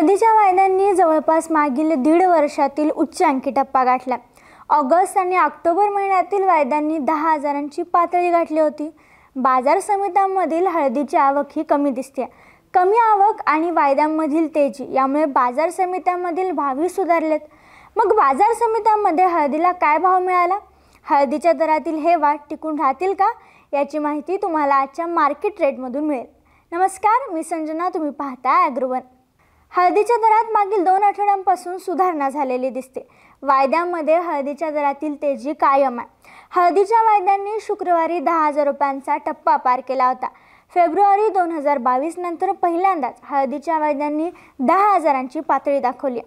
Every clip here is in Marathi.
हळदीच्या वायद्यांनी जवळपास मागील दीड वर्षातील उच्चांकी टप्पा गाठला ऑगस्ट आणि ऑक्टोबर महिन्यातील वायद्यांनी दहा हजारांची पातळी गाठली होती बाजार समित्यांमधील हळदीची आवक ही कमी दिसते कमी आवक आणि वायद्यांमधील तेजी यामुळे बाजार समित्यांमधील भावही सुधारलेत मग बाजार समित्यांमध्ये हळदीला काय भाव मिळाला हळदीच्या दरातील हे वाट टिकून राहतील का याची माहिती तुम्हाला आजच्या मार्केट रेटमधून मिळेल नमस्कार मी संजना तुम्ही पाहता ॲग्रोवन हळदीच्या दरात मागील दोन आठवड्यांपासून सुधारणा झालेली दिसते वायद्यांमध्ये हळदीच्या दरातील तेजी कायम आहे हळदीच्या वायद्यांनी शुक्रवारी दहा हजार रुपयांचा टप्पा पार केला होता फेब्रुवारी दोन हजार बावीस नंतर पहिल्यांदाच हळदीच्या वायद्यांनी दहा हजारांची पातळी दाखवली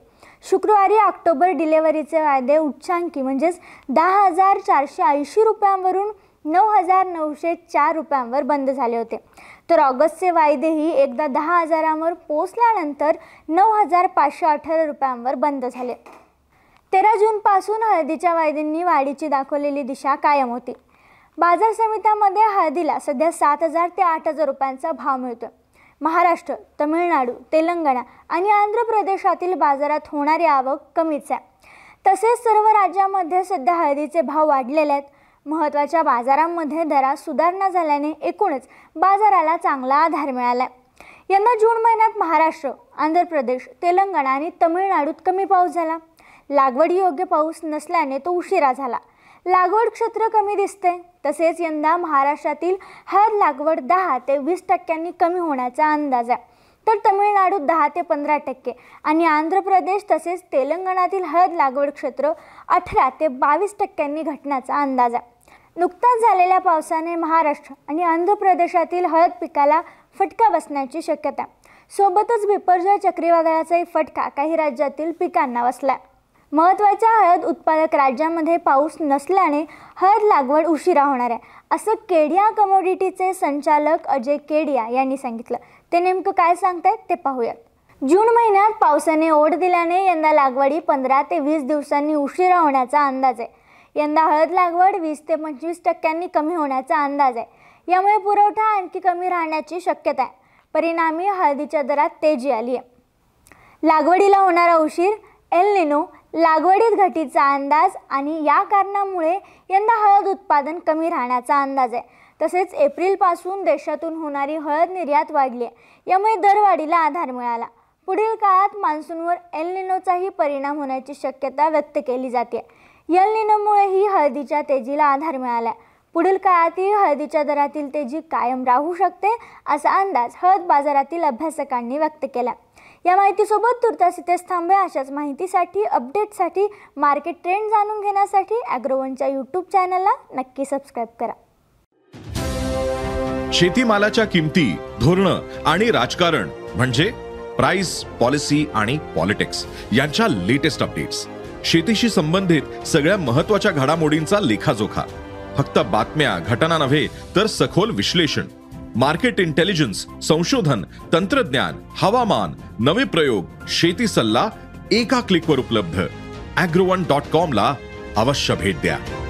शुक्रवारी ऑक्टोबर डिलेवरीचे वायदे उच्चांकी म्हणजेच दहा हजार चारशे ऐंशी रुपयांवरून नऊ हजार नऊशे चार रुपयांवर बंद झाले होते तर ऑगस्टचे वायदेही एकदा दहा हजारांवर पोचल्यानंतर नऊ हजार पाचशे अठरा रुपयांवर बंद झाले तेरा जूनपासून हळदीच्या वायदेंनी वाढीची दाखवलेली दिशा कायम होती बाजार समित्यामध्ये हळदीला सध्या सात हजार ते आठ हजार रुपयांचा भाव मिळतो महाराष्ट्र तमिळनाडू तेलंगणा आणि आंध्र प्रदेशातील बाजारात होणारी आवक कमीच आहे तसेच सर्व राज्यांमध्ये सध्या हळदीचे भाव वाढलेले आहेत महत्त्वाच्या बाजारांमध्ये दरात सुधारणा झाल्याने एकूणच बाजाराला चांगला आधार मिळाला यंदा जून महिन्यात महाराष्ट्र आंध्र प्रदेश तेलंगणा आणि तमिळनाडूत कमी पाऊस झाला लागवडीयोग्य पाऊस नसल्याने तो उशिरा झाला लागवड क्षेत्र कमी दिसते तसेच यंदा महाराष्ट्रातील हर लागवड दहा ते वीस टक्क्यांनी कमी होण्याचा अंदाज आहे तर तमिळनाडूत दहा ते पंधरा टक्के आणि आंध्र प्रदेश तसेच तेलंगणातील हळद लागवड क्षेत्र अठरा ते बावीस टक्क्यांनी घटण्याचा अंदाज आहे नुकताच झालेल्या पावसाने महाराष्ट्र आणि आंध्र प्रदेशातील हळद पिकाला फटका बसण्याची शक्यता सोबतच बिपर्जय चक्रीवादळाचाही फटका काही राज्यातील पिकांना बसला महत्त्वाच्या हळद उत्पादक राज्यामध्ये पाऊस नसल्याने हळद लागवड उशिरा होणार आहे असं केडिया कमोडिटीचे संचालक अजय केडिया यांनी सांगितलं ते नेमकं काय सांगतायत ते पाहूयात जून महिन्यात पावसाने ओढ दिल्याने यंदा लागवडी पंधरा ते वीस दिवसांनी उशिरा होण्याचा अंदाज आहे यंदा हळद लागवड वीस ते पंचवीस टक्क्यांनी कमी होण्याचा अंदाज आहे यामुळे पुरवठा आणखी कमी राहण्याची शक्यता आहे परिणामी हळदीच्या दरात तेजी आली आहे लागवडीला होणारा उशीर एल निनो लागवडीत घटीचा अंदाज आणि या कारणामुळे यंदा हळद उत्पादन कमी राहण्याचा अंदाज आहे तसेच एप्रिलपासून देशातून होणारी हळद निर्यात वाढली आहे यामुळे दरवाढीला आधार मिळाला पुढील काळात मान्सूनवर एल परिणाम होण्याची शक्यता व्यक्त केली जाते एल निनोमुळेही हळदीच्या तेजीला आधार मिळाला पुढील काळातही हळदीच्या दरातील तेजी कायम राहू शकते असा अंदाज हळद बाजारातील अभ्यासकांनी व्यक्त केला या माहितीसोबत तुर्तास इथे थांबे अशाच माहितीसाठी अपडेटसाठी मार्केट ट्रेंड जाणून घेण्यासाठी ॲग्रोवनच्या युट्यूब चॅनलला नक्की सबस्क्राईब करा शेतीमालाच्या किमती धोरण आणि राजकारण म्हणजे प्राइस पॉलिसी आणि पॉलिटिक्स यांच्या लेटेस्ट अपडेट्स शेतीशी संबंधित सगळ्या महत्वाच्या घडामोडींचा लेखाजोखा फक्त बातम्या घटना नव्हे तर सखोल विश्लेषण मार्केट इंटेलिजेंस संशोधन तंत्रज्ञान हवामान नवे प्रयोग शेती सल्ला एका क्लिकवर उपलब्ध अॅग्रोवन डॉट कॉमला अवश्य भेट द्या